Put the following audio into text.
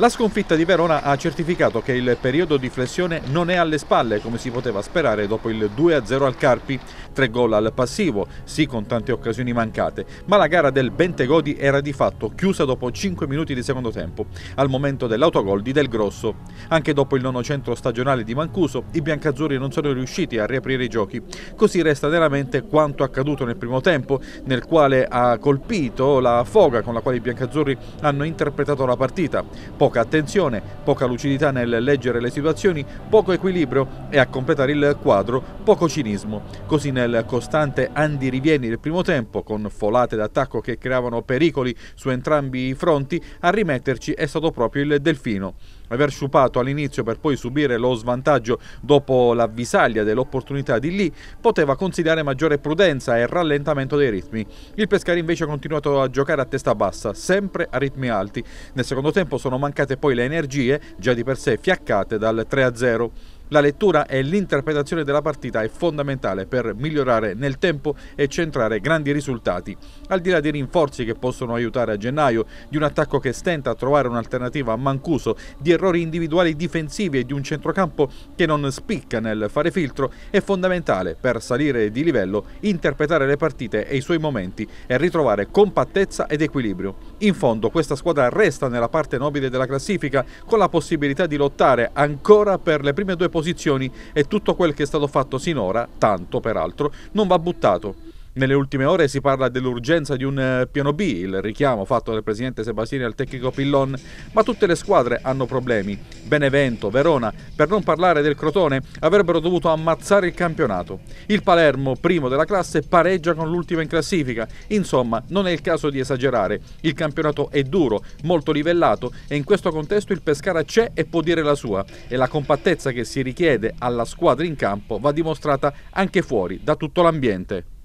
La sconfitta di Verona ha certificato che il periodo di flessione non è alle spalle come si poteva sperare dopo il 2-0 al Carpi, tre gol al passivo, sì con tante occasioni mancate, ma la gara del Bentegodi era di fatto chiusa dopo 5 minuti di secondo tempo, al momento dell'autogol di Del Grosso. Anche dopo il nono centro stagionale di Mancuso, i biancazzurri non sono riusciti a riaprire i giochi, così resta nella mente quanto accaduto nel primo tempo, nel quale ha colpito la foga con la quale i biancazzurri hanno interpretato la partita. Poco poca attenzione, poca lucidità nel leggere le situazioni, poco equilibrio e a completare il quadro poco cinismo. Così nel costante andirivieni del primo tempo, con folate d'attacco che creavano pericoli su entrambi i fronti, a rimetterci è stato proprio il Delfino aver sciupato all'inizio per poi subire lo svantaggio dopo l'avvisaglia dell'opportunità di lì, poteva consigliare maggiore prudenza e rallentamento dei ritmi. Il Pescari invece ha continuato a giocare a testa bassa, sempre a ritmi alti. Nel secondo tempo sono mancate poi le energie, già di per sé fiaccate dal 3-0. La lettura e l'interpretazione della partita è fondamentale per migliorare nel tempo e centrare grandi risultati. Al di là dei rinforzi che possono aiutare a gennaio, di un attacco che stenta a trovare un'alternativa a Mancuso, di errori individuali difensivi e di un centrocampo che non spicca nel fare filtro, è fondamentale per salire di livello, interpretare le partite e i suoi momenti e ritrovare compattezza ed equilibrio. In fondo questa squadra resta nella parte nobile della classifica con la possibilità di lottare ancora per le prime due posizioni posizioni e tutto quel che è stato fatto sinora, tanto peraltro, non va buttato. Nelle ultime ore si parla dell'urgenza di un eh, piano B, il richiamo fatto dal presidente Sebastini al tecnico Pillon, ma tutte le squadre hanno problemi. Benevento, Verona, per non parlare del Crotone, avrebbero dovuto ammazzare il campionato. Il Palermo, primo della classe, pareggia con l'ultimo in classifica. Insomma, non è il caso di esagerare. Il campionato è duro, molto livellato e in questo contesto il Pescara c'è e può dire la sua e la compattezza che si richiede alla squadra in campo va dimostrata anche fuori da tutto l'ambiente.